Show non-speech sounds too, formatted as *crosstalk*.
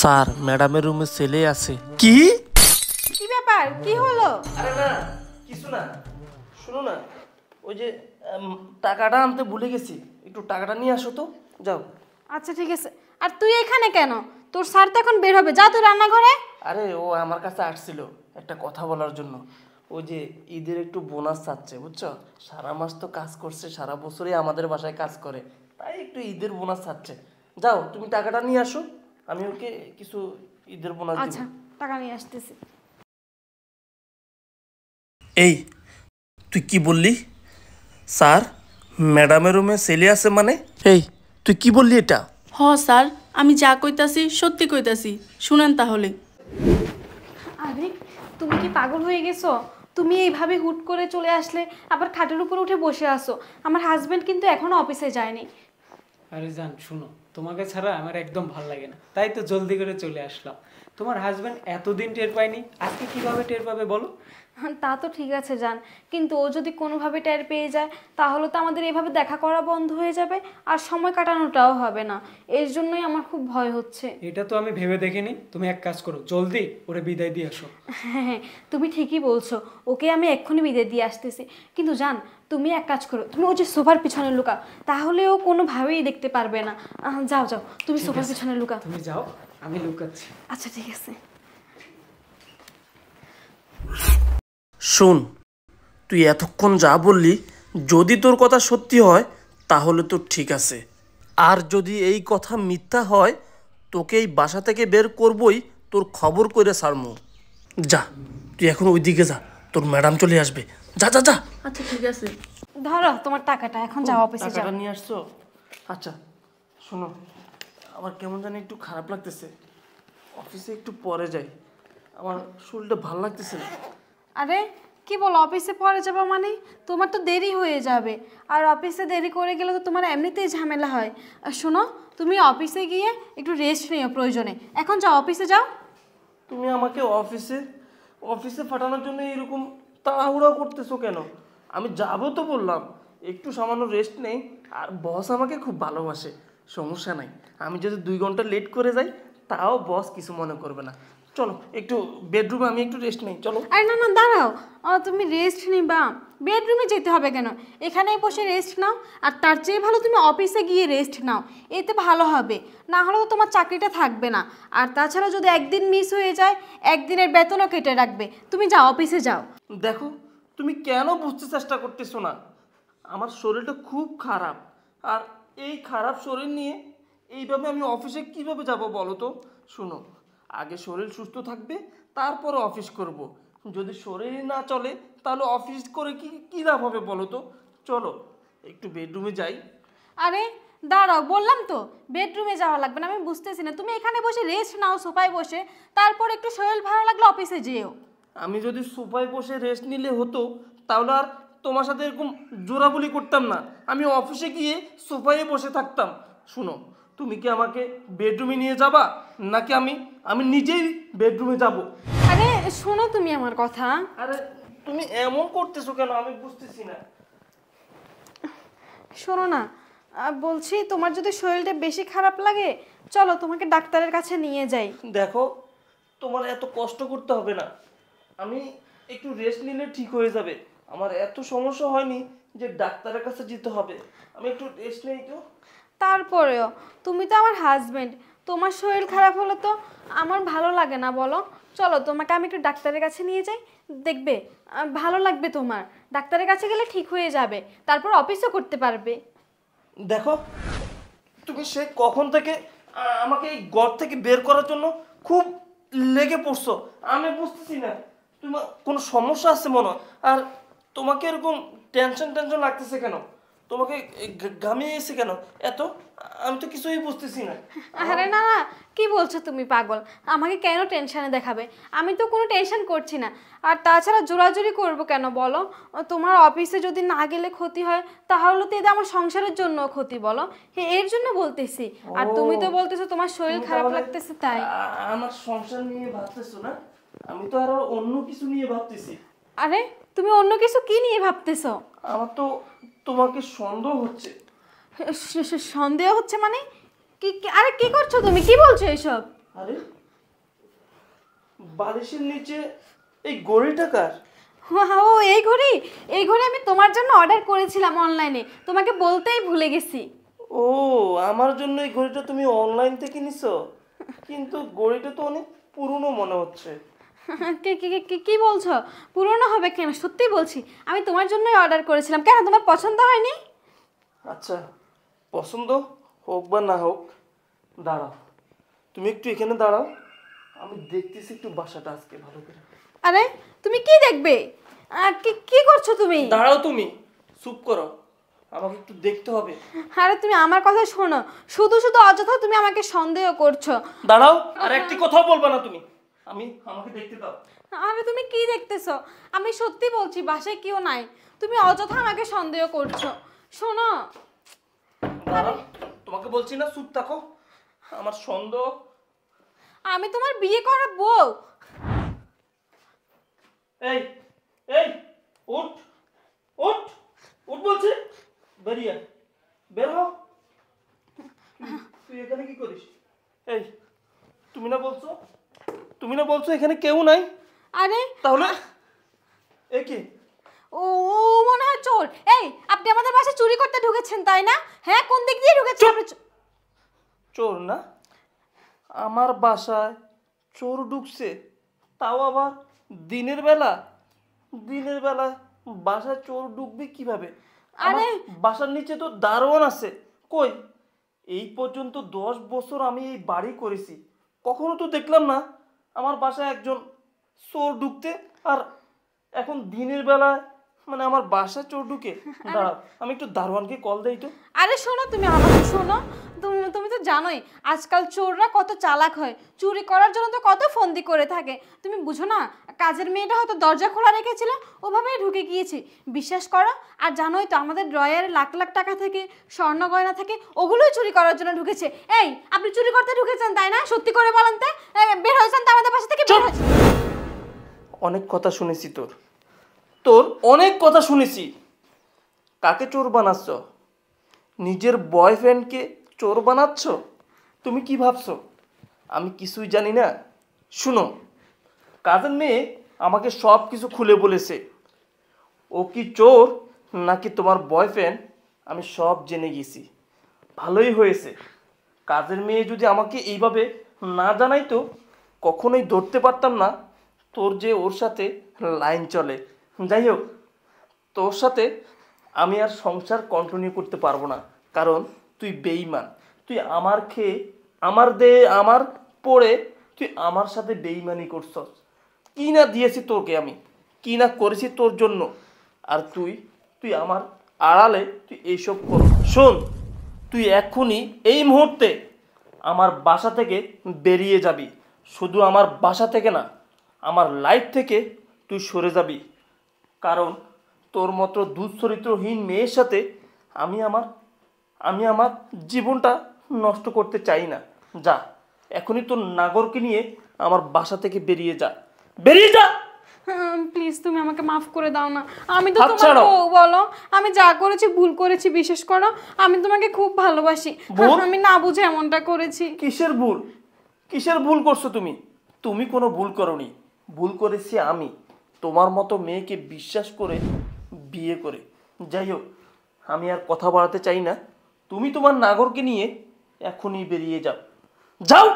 Sir ম্যাডামের রুমে ছেলে আছে কি কি ব্যাপার কি হলো আরে না কিছু না শুনো না ওই যে টাকাটা আনতে ভুলে গেছি একটু টাকাটা নিয়ে আসো তো যাও আচ্ছা ঠিক আছে আর তুই এখানে কেন তোর স্যার তো এখন বের হবে যা তুই রান্নাঘরে আরে ও আমার কাছে আসছিল একটা কথা বলার জন্য ওই যে ঈদের একটু বোনাস চাচ্ছে বুঝছো সারা মাস তো কাজ করছে সারা বছরই আমাদের বাসায় কাজ করে তাই একটু ঈদের বোনাস চাচ্ছে যাও তুমি টাকাটা নিয়ে আসো আমি ওকে কিছু ঈদের বোনাস আচ্ছা টাকা নিয়ে আসতেছি এই তুই কি বললি স্যার ম্যাডামের রুমে সেলে আছে মানে এই তুই কি বললি এটা হ স্যার আমি যা কইতাছি সত্যি কইতাছি শুনেন তাহলে আরে তুমি কি পাগল হয়ে গেছো তুমি এইভাবে হুট করে চলে আসলে আবার খাটের উপর উঠে বসে আসো আমার হাজবেন্ড কিন্তু এখনো অফিসে যায়নি আরে জান শুনো তোমাকে ছাড়া আমার একদম ভাল লাগে না তাই তো জলদি করে চলে আসলাম তোমার হাজব্যান্ড এতদিন টের পায়নি আজকে কিভাবে টের পাবে বলো হ্যাঁ, তা তো ঠিক আছে যান কিন্তু ও যদি কোনোভাবে টের পেয়ে যায় তাহলে তো আমাদের এভাবে দেখা করা বন্ধ হয়ে যাবে আর সময় কাটানোটাও হবে না এর জন্যই আমার খুব ভয় হচ্ছে এটা তো আমি ভেবে দেখিনি তুমি এক কাজ করো জলদি ওরে বিদায় দিয়ে আসো হ্যাঁ, হ্যাঁ তুমি ঠিকই বলছো ওকে আমি এক্ষুনি বিদায় দিয়ে আসতেছি কিন্তু যান তুমি এক কাজ করো তুমি ওই যে সোফার পিছনে লুকা তাহলেও কোনোভাবেই দেখতে পারবে না যাও যাও তুমি সোফার পিছনে লুকা তুমি যাও আমি লুকাচ্ছি আচ্ছা ঠিক আছে শোন তুই এতক্ষণ যা বললি যদি তোর কথা সত্যি হয় তাহলে তো ঠিক আছে আর যদি এই কথা মিথ্যা হয় তোকে এই বাসা থেকে বের করবই তোর খবর করে সারমু যা তুই এখন ওইদিকে যা তোর ম্যাডাম চলে আসবে যা যা যা আচ্ছা ঠিক আছে ধরো তোমার টাকাটা এখন যাও অফিসে যাও টাকাটা নিয়ে আসছো আচ্ছা শোনো আমার কেমন জানি একটু খারাপ লাগতেছে অফিসে একটু পরে যাই আমার শরীরটা ভালো লাগতেছে না আরে কি বলো অফিসে পরে যাবো মানে তোমার তো দেরি হয়ে যাবে আর অফিসে দেরি করে গেলে তো তোমার এমনিতেই ঝামেলা হয় আর শোনো তুমি অফিসে গিয়ে একটু রেস্ট নিও প্রয়োজনে এখন যাও অফিসে যাও তুমি আমাকে অফিসে অফিসে ফাটানোর জন্য এরকম তাড়াহুড়ো করতেছো কেন আমি যাবো তো বললাম একটু সামান্য রেস্ট নেই আর বস আমাকে খুব ভালোবাসে সমস্যা নাই আমি যদি দুই ঘন্টা লেট করে যাই তাও বস কিছু মনে করবে না চলো একটু বেডরুমে আমি একটু রেস্ট নেই চলো আরে না না দাঁড়াও তুমি রেস্ট নিবা বেডরুমে যেতে হবে কেন এখানে বসে রেস্ট নাও আর তার চেয়ে ভালো তুমি অফিসে গিয়ে রেস্ট নাও এতে ভালো হবে না হলেও তোমার চাকরিটা থাকবে না আর তাছাড়া যদি একদিন মিস হয়ে যায় একদিনের বেতনও কেটে রাখবে তুমি যাও অফিসে যাও দেখো তুমি কেন বুঝতে চেষ্টা করতেছো না আমার শরীরটা খুব খারাপ আর এই খারাপ শরীর নিয়ে এইভাবে আমি অফিসে কিভাবে যাব বলো তো শুনো আগে শরীর সুস্থ থাকবে তারপরে অফিস করব। যদি শরীরই না চলে তাহলে অফিস করে কি কী লাভ হবে বলো তো চলো একটু বেডরুমে যাই আরে দাঁড়াও বললাম তো বেডরুমে যাওয়া লাগবে না আমি বুঝতেছি না তুমি এখানে বসে রেস্ট নাও সোফায় বসে তারপর একটু শরীর ভালো লাগলে অফিসে যেও আমি যদি সোফায় বসে রেস্ট নিলে হতো তাহলে আর তোমার সাথে এরকম জোরাবুলি করতাম না আমি অফিসে গিয়ে সোফায় বসে থাকতাম শুনো তুমি কি আমাকে বেডরুমে নিয়ে যাবা নাকি আমি আমি নিজেই বেডরুমে যাব আরে শোনো তুমি আমার কথা আরে তুমি এমন করতেছো কেন আমি বুঝতেছি না শোনো না বলছি তোমার যদি শরীরটা বেশি খারাপ লাগে চলো তোমাকে ডাক্তারের কাছে নিয়ে যাই দেখো তোমার এত কষ্ট করতে হবে না আমি একটু রেস্ট নিলে ঠিক হয়ে যাবে আমার এত সমস্যা হয়নি যে ডাক্তারের কাছে যেতে হবে আমি একটু রেস্ট নেই তো তারপরেও তুমি তো আমার হাজব্যান্ড তোমার শরীর খারাপ হলে তো আমার ভালো লাগে না বলো চলো তোমাকে আমি একটু ডাক্তারের কাছে নিয়ে যাই দেখবে ভালো লাগবে তোমার ডাক্তারের কাছে গেলে ঠিক হয়ে যাবে তারপর অফিসও করতে পারবে দেখো তুমি সে কখন থেকে আমাকে এই ঘর থেকে বের করার জন্য খুব লেগে পড়ছো আমি বুঝতেছি না তোমার কোনো সমস্যা আছে মনে আর তোমাকে এরকম টেনশন টেনশন লাগতেছে কেন তোমাকে গামে এসে কেন এত আমি তো কিছুই বুঝতেছি না আরে না না কি বলছো তুমি পাগল আমাকে কেন টেনশনে দেখাবে আমি তো কোনো টেনশন করছি না আর তাছাড়া জোরাজুরি করব কেন বলো তোমার অফিসে যদি না গেলে ক্ষতি হয় তাহলে তো এটা আমার সংসারের জন্য ক্ষতি বলো এর জন্য বলতেছি আর তুমি তো বলতেছো তোমার শরীর খারাপ লাগতেছে তাই আমার সংসার নিয়ে ভাবতেছো না আমি তো আর অন্য কিছু নিয়ে ভাবতেছি আরে তুমি অন্য কিছু কি নিয়ে ভাবতেছো আমার তো তোমাকে সন্দেহ হচ্ছে সন্দেহ হচ্ছে মানে কি আরে কি করছো তুমি কি বলছো এসব আরে বালিশের নিচে এই গড়িটা কার হ্যাঁ, ও এই ঘড়ি এই ঘড়ি আমি তোমার জন্য অর্ডার করেছিলাম অনলাইনে তোমাকে বলতেই ভুলে গেছি ও আমার জন্য এই ঘড়িটা তুমি অনলাইন থেকে নিছো কিন্তু ঘড়িটা তো অনেক পুরনো মনে হচ্ছে *laughs* কি বলছো পুরনো হবে কেন সত্যি বলছি আমি তোমার জন্যই অর্ডার করেছিলাম কেন তোমার পছন্দ হয়নি আচ্ছা পছন্দ হোক বা না হোক দাঁড়াও তুমি একটু এখানে দাঁড়াও আমি দেখতেছি একটু বাসাটা আজকে ভালো করে আরে তুমি কি দেখবে কি করছো তুমি দাঁড়াও তুমি চুপ করো আমাকে একটু দেখতে হবে আরে তুমি আমার কথা শোনো শুধু শুধু অযথা তুমি আমাকে সন্দেহ করছো দাঁড়াও আর একটি কথাও বলবা না তুমি আমি আমাকে দেখতে দাও আরে তুমি কি দেখতেছো আমি সত্যি বলছি বাসায় কেউ নাই তুমি অযথা আমাকে সন্দেহ করছো শোনো তোমাকে বলছি না চুপ থাকো আমার সন্দেহ আমি তোমার বিয়ে করা বউ এই এই উঠ উঠ উঠ বলছি বেরিয়ে তুমি না বলছো এখানে কেউ নাই আরে তাহলে এ কি ও মনে হয় চোর এই আপনি আমাদের বাসা চুরি করতে ঢুকেছেন তাই না হ্যাঁ কোন দিক দিয়ে ঢুকেছেন চোর না আমার বাসায় চোর ঢুকছে তাও আবার দিনের বেলা দিনের বেলা বাসায় চোর ঢুকবে কিভাবে আরে বাসার নিচে তো দারোয়ান আছে কই এই পর্যন্ত দশ বছর আমি এই বাড়ি করেছি কখনো তো দেখলাম না আমার বাসায় একজন চোর ঢুকতে আর এখন দিনের বেলায় মানে আমার বাসা চোর ঢুকে *laughs* আমি একটু দারোয়ানকে কল দেই তো আরে শোনো তুমি আমাকে শোনো তুমি তুমি তো জানোই আজকাল চোররা কত চালাক হয় চুরি করার জন্য তো কত ফন্দি করে থাকে তুমি বুঝো না কাজের মেয়েটা হয়তো দরজা খোলা রেখেছিল ওভাবেই ঢুকে গিয়েছে বিশ্বাস করো আর জানোই তো আমাদের ড্রয়ারে লাখ লাখ টাকা থেকে স্বর্ণ গয়না থেকে ওগুলোই চুরি করার জন্য ঢুকেছে এই আপনি চুরি করতে ঢুকেছেন তাই না সত্যি করে বলেন তো বের হয়েছেন তো আমাদের পাশে থেকে বের হয়েছে অনেক কথা শুনেছি তোর তোর অনেক কথা শুনেছি কাকে চোর বানাচ্ছ নিজের বয়ফ্রেন্ডকে চোর বানাচ্ছ তুমি কি ভাবছো আমি কিছুই জানি না শুনো কাজের মেয়ে আমাকে সব কিছু খুলে বলেছে ও কি চোর নাকি তোমার বয়ফ্রেন্ড আমি সব জেনে গেছি ভালোই হয়েছে কাজের মেয়ে যদি আমাকে এইভাবে না জানাই তো কখনোই ধরতে পারতাম না তোর যে ওর সাথে লাইন চলে যাই হোক তোর সাথে আমি আর সংসার কন্টিনিউ করতে পারবো না কারণ তুই বেইমান তুই আমার খেয়ে আমার দে আমার পড়ে তুই আমার সাথে বেইমানি করছস কি না দিয়েছি তোকে আমি কি না করেছি তোর জন্য আর তুই তুই আমার আড়ালে তুই এইসব কর শোন তুই এখনই এই মুহূর্তে আমার বাসা থেকে বেরিয়ে যাবি শুধু আমার বাসা থেকে না আমার লাইফ থেকে তুই সরে যাবি কারণ তোর মতো দুশ্চরিত্রহীন মেয়ের সাথে আমি আমার আমি আমার জীবনটা নষ্ট করতে চাই না যা এখনই তোর নাগরকে নিয়ে আমার বাসা থেকে বেরিয়ে যা বেরিয়ে যা প্লিজ তুমি আমাকে মাফ করে দাও না আমি তো তোমার বলো আমি যা করেছি ভুল করেছি বিশেষ করো আমি তোমাকে খুব ভালোবাসি আমি না বুঝে এমনটা করেছি কিসের ভুল কিসের ভুল করছো তুমি তুমি কোনো ভুল করনি ভুল করেছি আমি তোমার মতো মেয়েকে বিশ্বাস করে বিয়ে করে যাই হোক আমি আর কথা বাড়াতে চাই না তুমি তোমার নাগরকে নিয়ে এখনই বেরিয়ে যাও যাও